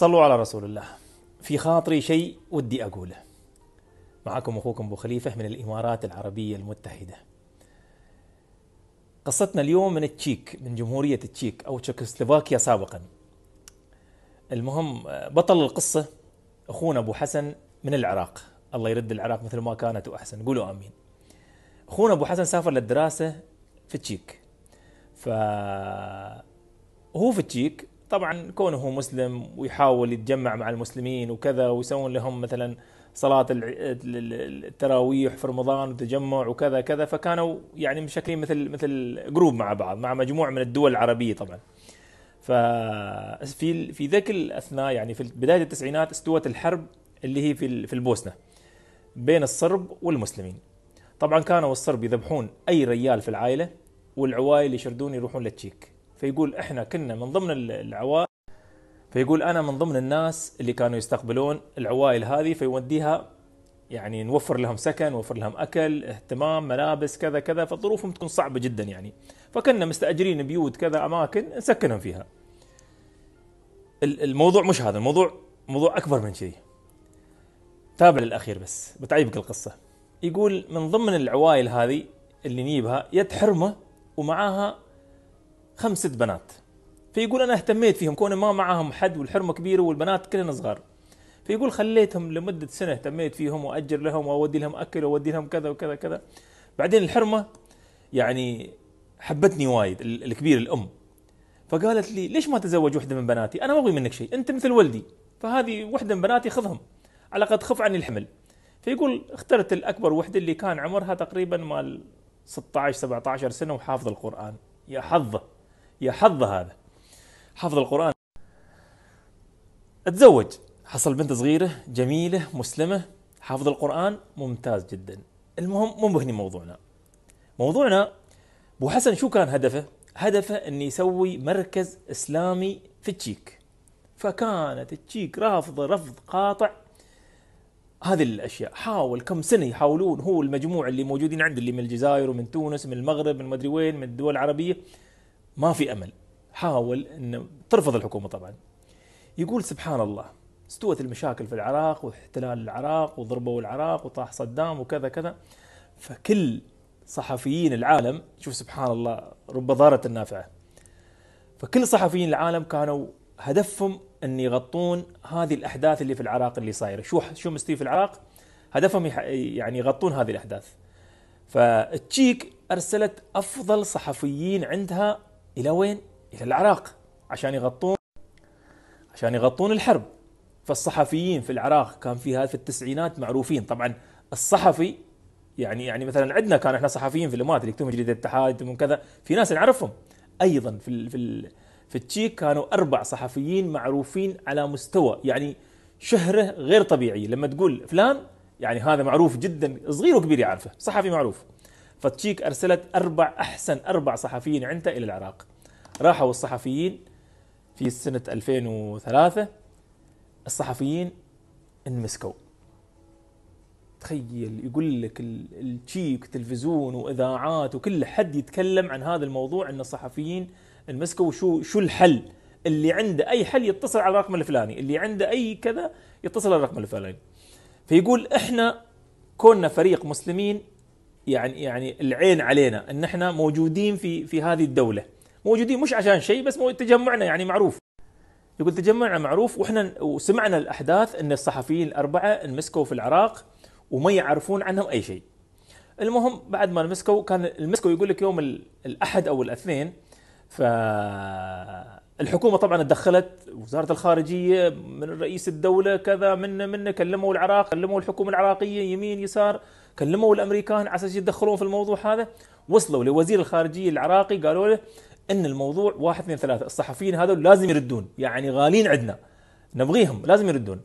صلوا على رسول الله في خاطري شيء ودي أقوله معكم أخوكم أبو خليفة من الإمارات العربية المتحدة قصتنا اليوم من التشيك من جمهورية التشيك أو تشيكوسلوفاكيا سابقا المهم بطل القصة أخونا أبو حسن من العراق الله يرد العراق مثل ما كانت وأحسن قولوا آمين أخونا أبو حسن سافر للدراسة في التشيك فهو في التشيك طبعا كونه هو مسلم ويحاول يتجمع مع المسلمين وكذا ويسوون لهم مثلا صلاة التراويح في رمضان وتجمع وكذا كذا فكانوا يعني مشكلين مثل مثل جروب مع بعض مع مجموعة من الدول العربية طبعا ففي في ذاك الاثناء يعني في بداية التسعينات استوت الحرب اللي هي في في البوسنة بين الصرب والمسلمين طبعا كانوا الصرب يذبحون اي ريال في العائلة والعوائل يشردون يروحون للتشيك فيقول احنا كنا من ضمن العوائل فيقول انا من ضمن الناس اللي كانوا يستقبلون العوائل هذه فيوديها يعني نوفر لهم سكن نوفر لهم اكل اهتمام ملابس كذا كذا فظروفهم تكون صعبه جدا يعني فكنا مستاجرين بيوت كذا اماكن نسكنهم فيها الموضوع مش هذا الموضوع موضوع اكبر من كذي تابع للاخير بس بتعيبك القصه يقول من ضمن العوائل هذه اللي نجيبها يد حرمه ومعاها خمسة بنات فيقول أنا اهتميت فيهم كون ما معهم حد والحرمة كبيرة والبنات كلهن صغار فيقول خليتهم لمدة سنة اهتميت فيهم وأجر لهم وأودي لهم أكل وأودي لهم كذا وكذا كذا بعدين الحرمة يعني حبتني وايد الكبير الأم فقالت لي ليش ما تزوج وحده من بناتي أنا ما أبغي منك شيء أنت مثل ولدي فهذه وحده من بناتي خذهم على قد خف عني الحمل فيقول اخترت الأكبر وحده اللي كان عمرها تقريبا مال 16 17 سنة وحافظ القرآن يا حظه يا حظ هذا حفظ القرآن اتزوج حصل بنت صغيرة جميلة مسلمة حافظ القرآن ممتاز جدا المهم مو بهني موضوعنا موضوعنا بو حسن شو كان هدفه؟ هدفه انه يسوي مركز اسلامي في التشيك فكانت التشيك رافضه رفض قاطع هذه الاشياء حاول كم سنه يحاولون هو المجموع اللي موجودين عنده اللي من الجزائر ومن تونس من المغرب من مدري وين من الدول العربيه ما في امل حاول ان ترفض الحكومه طبعا يقول سبحان الله استوت المشاكل في العراق واحتلال العراق وضربوا العراق وطاح صدام وكذا كذا فكل صحفيين العالم شوف سبحان الله رب ضارة النافعة فكل صحفيين العالم كانوا هدفهم أن يغطون هذه الأحداث اللي في العراق اللي صايرة شو شو مستوي في العراق هدفهم يعني يغطون هذه الأحداث فالتشيك أرسلت أفضل صحفيين عندها إلى وين؟ إلى العراق عشان يغطون عشان يغطون الحرب فالصحفيين في العراق كان فيها في التسعينات معروفين طبعا الصحفي يعني يعني مثلا عندنا كان احنا صحفيين في الامارات اللي يكتبون جريده الاتحاد يكتبون كذا في ناس نعرفهم ايضا في في في التشيك كانوا اربع صحفيين معروفين على مستوى يعني شهره غير طبيعيه لما تقول فلان يعني هذا معروف جدا صغير وكبير يعرفه صحفي معروف فتشيك ارسلت اربع احسن اربع صحفيين عندها الى العراق راحوا الصحفيين في سنة 2003 الصحفيين انمسكوا تخيل يقول لك التشيك تلفزيون واذاعات وكل حد يتكلم عن هذا الموضوع ان الصحفيين انمسكوا وشو شو الحل اللي عنده اي حل يتصل على الرقم الفلاني اللي عنده اي كذا يتصل على الرقم الفلاني فيقول احنا كوننا فريق مسلمين يعني يعني العين علينا ان احنا موجودين في في هذه الدوله موجودين مش عشان شيء بس تجمعنا يعني معروف يقول تجمعنا معروف واحنا وسمعنا الاحداث ان الصحفيين الاربعه انمسكوا في العراق وما يعرفون عنهم اي شيء المهم بعد ما انمسكوا كان المسكوا يقول لك يوم الاحد او الاثنين فالحكومه طبعا تدخلت وزاره الخارجيه من رئيس الدوله كذا من من كلموا العراق كلموا الحكومه العراقيه يمين يسار كلموا الامريكان على اساس يتدخلون في الموضوع هذا وصلوا لوزير الخارجيه العراقي قالوا له ان الموضوع واحد اثنين ثلاثه الصحفيين هذول لازم يردون يعني غاليين عندنا نبغيهم لازم يردون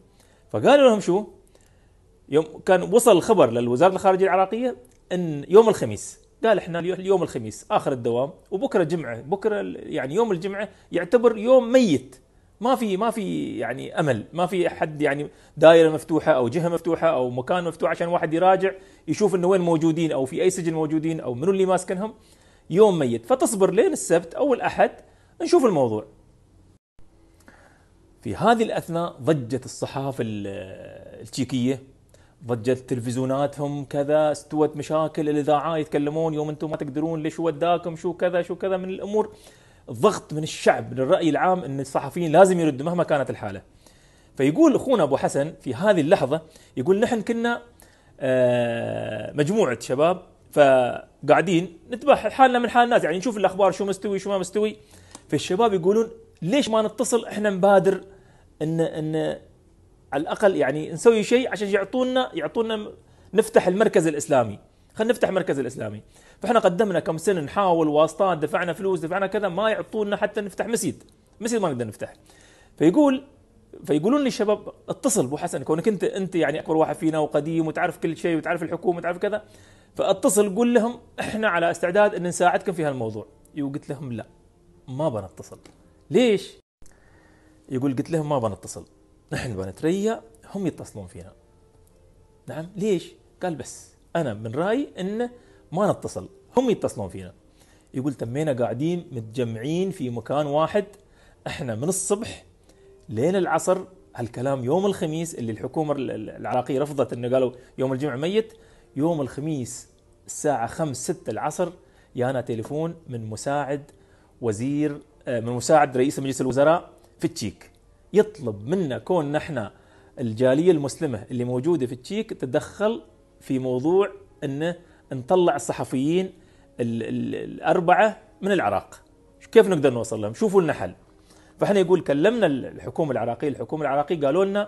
فقالوا لهم شو يوم كان وصل الخبر للوزاره الخارجيه العراقيه ان يوم الخميس قال احنا اليوم الخميس اخر الدوام وبكره جمعه بكره يعني يوم الجمعه يعتبر يوم ميت ما في ما في يعني امل ما في احد يعني دائره مفتوحه او جهه مفتوحه او مكان مفتوح عشان واحد يراجع يشوف انه وين موجودين او في اي سجن موجودين او منو اللي ماسكنهم يوم ميت فتصبر لين السبت أو الأحد نشوف الموضوع في هذه الأثناء ضجت الصحافة التشيكية ضجت تلفزيوناتهم كذا استوت مشاكل الإذاعة يتكلمون يوم أنتم ما تقدرون ليش وداكم شو كذا شو كذا من الأمور الضغط من الشعب من الراي العام أن الصحفيين لازم يردوا مهما كانت الحالة فيقول أخونا أبو حسن في هذه اللحظة يقول نحن كنا آه، مجموعة شباب فقاعدين نتباحث حالنا من حال الناس يعني نشوف الاخبار شو مستوي شو ما مستوي فالشباب يقولون ليش ما نتصل احنا نبادر ان ان على الاقل يعني نسوي شيء عشان يعطونا يعطونا نفتح المركز الاسلامي خلينا نفتح المركز الاسلامي فاحنا قدمنا كم سنه نحاول واسطات دفعنا فلوس دفعنا كذا ما يعطونا حتى نفتح مسجد مسجد ما نقدر نفتح فيقول فيقولون للشباب اتصل ابو حسن كونك انت انت يعني اكبر واحد فينا وقديم وتعرف كل شيء وتعرف الحكومه وتعرف كذا فاتصل قول لهم احنا على استعداد ان نساعدكم في هالموضوع وقلت لهم لا ما بنتصل ليش؟ يقول قلت لهم ما بنتصل نحن بنتريا هم يتصلون فينا نعم ليش؟ قال بس انا من رايي انه ما نتصل هم يتصلون فينا يقول تمينا قاعدين متجمعين في مكان واحد احنا من الصبح لين العصر هالكلام يوم الخميس اللي الحكومة العراقية رفضت انه قالوا يوم الجمعة ميت يوم الخميس الساعة 5 6 العصر يانا تليفون من مساعد وزير آه، من مساعد رئيس مجلس الوزراء في التشيك يطلب منا كون نحن الجالية المسلمة اللي موجودة في التشيك تتدخل في موضوع انه نطلع الصحفيين الأربعة من العراق كيف نقدر نوصل لهم شوفوا لنا حل فاحنا يقول كلمنا الحكومه العراقيه الحكومه العراقيه قالوا لنا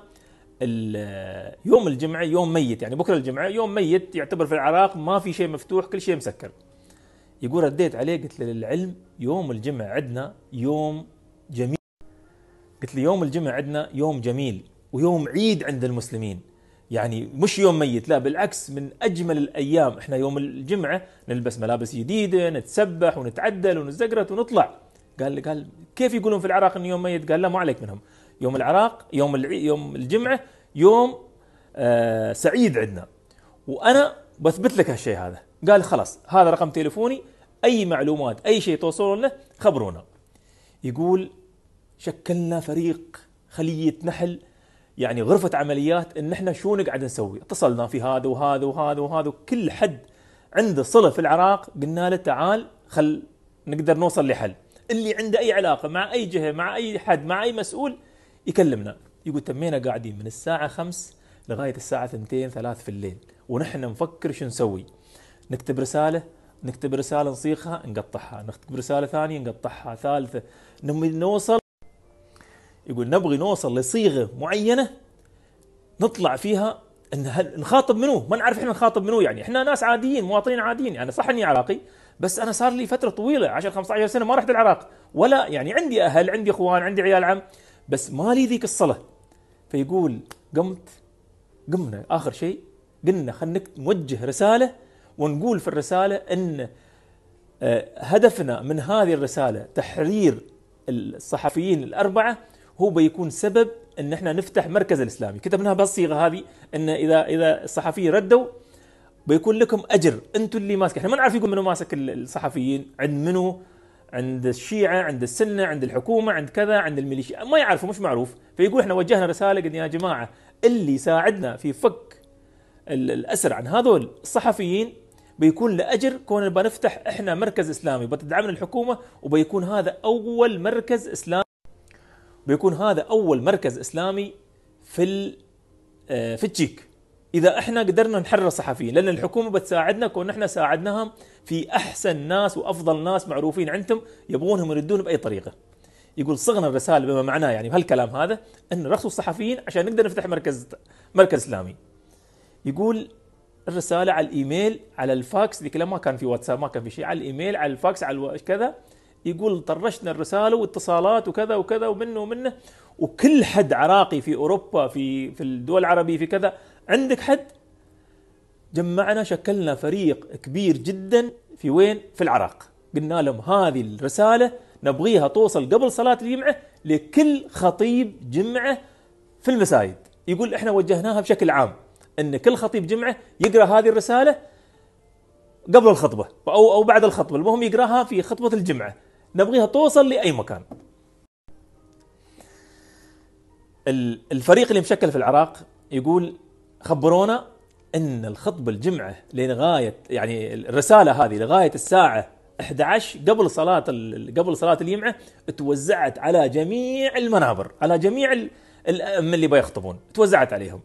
يوم الجمعه يوم ميت يعني بكره الجمعه يوم ميت يعتبر في العراق ما في شيء مفتوح كل شيء مسكر يقول رديت عليه قلت له للعلم يوم الجمعه عندنا يوم جميل قلت له يوم الجمعه عندنا يوم جميل ويوم عيد عند المسلمين يعني مش يوم ميت لا بالعكس من اجمل الايام احنا يوم الجمعه نلبس ملابس جديده نتسبح ونتعدل ونتزقرت ونطلع قال قال كيف يقولون في العراق ان يوم ميت قال لا ما عليك منهم يوم العراق يوم يوم الجمعه يوم آه سعيد عندنا وانا بثبت لك هالشيء هذا قال خلاص هذا رقم تليفوني اي معلومات اي شيء توصلون له خبرونا يقول شكلنا فريق خليه نحل يعني غرفه عمليات ان احنا شو نقعد نسوي اتصلنا في هذا وهذا وهذا وهذا وكل حد عنده صله في العراق قلنا له تعال خل نقدر نوصل لحل اللي عنده اي علاقه مع اي جهه مع اي حد مع اي مسؤول يكلمنا يقول تمينا قاعدين من الساعه 5 لغايه الساعه 2 3 في الليل ونحن نفكر شو نسوي نكتب رساله نكتب رساله نصيغها نقطعها نكتب رساله ثانيه نقطعها ثالثه نوصل يقول نبغي نوصل لصيغه معينه نطلع فيها ان نخاطب منو ما نعرف احنا نخاطب منو يعني احنا ناس عاديين مواطنين عاديين يعني صح اني عراقي بس انا صار لي فتره طويله 10 15 سنه ما رحت العراق ولا يعني عندي اهل عندي اخوان عندي عيال عم بس ما لي ذيك الصله فيقول قمت قمنا اخر شيء قلنا خلينا نوجه رساله ونقول في الرساله ان آه، هدفنا من هذه الرساله تحرير الصحفيين الاربعه هو بيكون سبب ان احنا نفتح مركز الاسلامي كتبناها بالصيغه هذه ان اذا اذا الصحفيين ردوا بيكون لكم اجر انتم اللي ماسك احنا ما نعرف يقول منو ماسك الصحفيين عند منو عند الشيعه عند السنه عند الحكومه عند كذا عند الميليشيا ما يعرفوا مش معروف فيقول احنا وجهنا رساله قلنا يا جماعه اللي ساعدنا في فك الاسر عن هذول الصحفيين بيكون لاجر كون بنفتح احنا مركز اسلامي بتدعمنا الحكومه وبيكون هذا اول مركز اسلامي بيكون هذا اول مركز اسلامي في آه، في التشيك اذا احنا قدرنا نحرر صحفيين لان الحكومه بتساعدنا كون احنا ساعدناهم في احسن ناس وافضل ناس معروفين عندهم يبغونهم يردون باي طريقه. يقول صغنا الرساله بما معناه يعني بهالكلام هذا ان رخصوا الصحفيين عشان نقدر نفتح مركز مركز اسلامي. يقول الرساله على الايميل على الفاكس ذيك ما كان في واتساب ما كان في شيء على الايميل على الفاكس على كذا يقول طرشنا الرساله واتصالات وكذا وكذا ومنه ومنه وكل حد عراقي في اوروبا في في الدول العربيه في كذا عندك حد جمعنا شكلنا فريق كبير جدا في وين في العراق قلنا لهم هذه الرسالة نبغيها توصل قبل صلاة الجمعة لكل خطيب جمعة في المسايد يقول احنا وجهناها بشكل عام ان كل خطيب جمعة يقرأ هذه الرسالة قبل الخطبة أو أو بعد الخطبة المهم يقرأها في خطبة الجمعة نبغيها توصل لأي مكان الفريق اللي مشكل في العراق يقول خبرونا ان الخطبه الجمعه لغايه يعني الرساله هذه لغايه الساعه 11 قبل صلاه قبل صلاه الجمعه توزعت على جميع المنابر على جميع الائمه اللي بيخطبون توزعت عليهم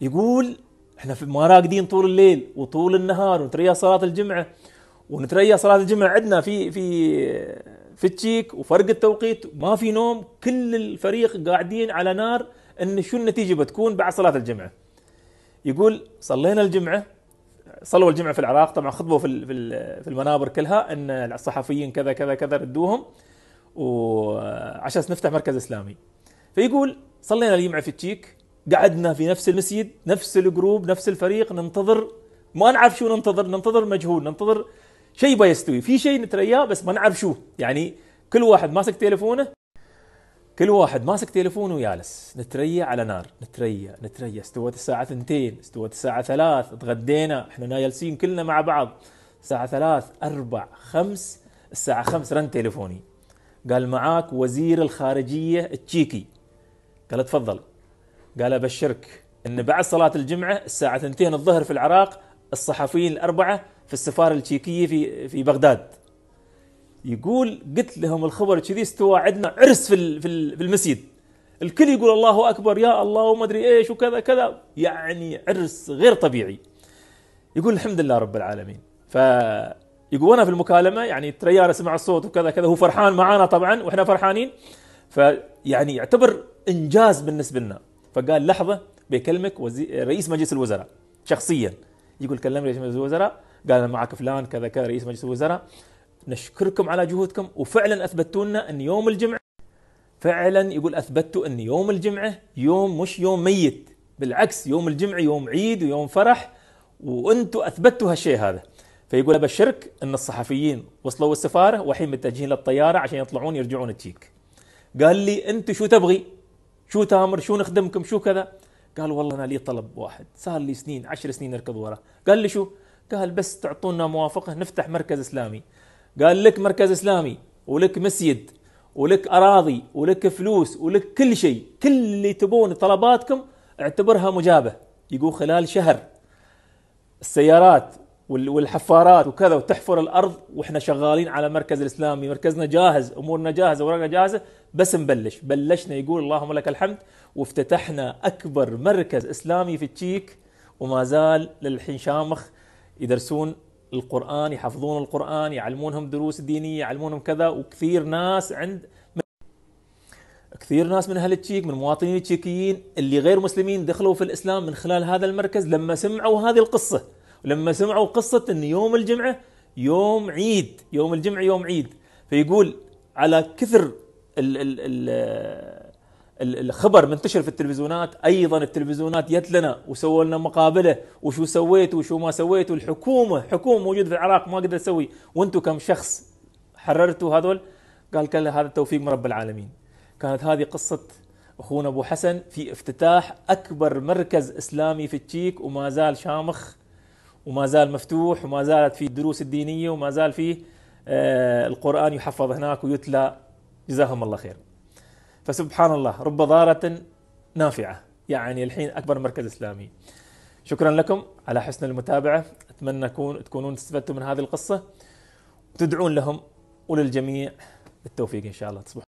يقول احنا ما راقدين طول الليل وطول النهار ونتريا صلاه الجمعه ونتريا صلاه الجمعه عندنا في في في التشيك وفرق التوقيت ما في نوم كل الفريق قاعدين على نار ان شو النتيجه بتكون بعد صلاه الجمعه يقول صلينا الجمعه صلوا الجمعه في العراق طبعا خطبوا في في المنابر كلها ان الصحفيين كذا كذا كذا ردوهم وعشان نفتح مركز اسلامي فيقول صلينا الجمعه في تشيك قعدنا في نفس المسجد نفس الجروب نفس الفريق ننتظر ما نعرف شو ننتظر ننتظر مجهول ننتظر شيء بيستوي في شيء نترياه بس ما نعرف شو يعني كل واحد ماسك تليفونه كل واحد ماسك تليفونه ويالس نتريا على نار نتريا نتريا استوت الساعة ثنتين استوت الساعة ثلاث تغدينا احنا جالسين كلنا مع بعض الساعة ثلاث أربع خمس الساعة خمس رن تليفوني قال معاك وزير الخارجية التشيكي قال تفضل قال أبشرك أن بعد صلاة الجمعة الساعة ثنتين الظهر في العراق الصحفيين الأربعة في السفارة التشيكية في في بغداد يقول قلت لهم الخبر كذي استوى عندنا عرس في في المسجد الكل يقول الله اكبر يا الله وما ادري ايش وكذا كذا يعني عرس غير طبيعي يقول الحمد لله رب العالمين ف يقول انا في المكالمه يعني تريار سمع الصوت وكذا كذا هو فرحان معانا طبعا واحنا فرحانين فيعني يعتبر انجاز بالنسبه لنا فقال لحظه بيكلمك وزي رئيس مجلس الوزراء شخصيا يقول كلم رئيس مجلس الوزراء قال انا معك فلان كذا كذا رئيس مجلس الوزراء نشكركم على جهودكم وفعلا اثبتوا لنا ان يوم الجمعه فعلا يقول اثبتوا ان يوم الجمعه يوم مش يوم ميت بالعكس يوم الجمعه يوم عيد ويوم فرح وانتم اثبتوا هالشيء هذا فيقول ابشرك ان الصحفيين وصلوا السفاره والحين متجهين للطياره عشان يطلعون يرجعون تشيك قال لي انت شو تبغي؟ شو تامر؟ شو نخدمكم؟ شو كذا؟ قال والله انا لي طلب واحد صار لي سنين عشر سنين اركض وراه قال لي شو؟ قال بس تعطونا موافقه نفتح مركز اسلامي قال لك مركز اسلامي ولك مسجد ولك اراضي ولك فلوس ولك كل شيء كل اللي تبون طلباتكم اعتبرها مجابه يقول خلال شهر السيارات والحفارات وكذا وتحفر الارض واحنا شغالين على مركز الاسلامي مركزنا جاهز امورنا جاهزه اوراقنا جاهزه بس نبلش بلشنا يقول اللهم لك الحمد وافتتحنا اكبر مركز اسلامي في التشيك وما زال للحين شامخ يدرسون القرآن يحفظون القرآن يعلمونهم دروس دينية يعلمونهم كذا وكثير ناس عند كثير ناس من اهل التشيك من مواطنين التشيكيين اللي غير مسلمين دخلوا في الاسلام من خلال هذا المركز لما سمعوا هذه القصه ولما سمعوا قصه ان يوم الجمعه يوم عيد يوم الجمعه يوم عيد فيقول على كثر ال ال ال الخبر منتشر في التلفزيونات ايضا التلفزيونات جت لنا وسووا لنا مقابله وشو سويت وشو ما سويت والحكومه حكومه موجوده في العراق ما قدرت تسوي وانتم كم شخص حررتوا هذول قال كلا هذا التوفيق من رب العالمين كانت هذه قصه اخونا ابو حسن في افتتاح اكبر مركز اسلامي في التشيك وما زال شامخ وما زال مفتوح وما زالت فيه الدروس الدينيه وما زال فيه آه، القران يحفظ هناك ويتلى جزاهم الله خير فسبحان الله رب ضارة نافعة يعني الحين أكبر مركز إسلامي شكرا لكم على حسن المتابعة أتمنى تكونون استفدتم من هذه القصة وتدعون لهم وللجميع بالتوفيق إن شاء الله تصبح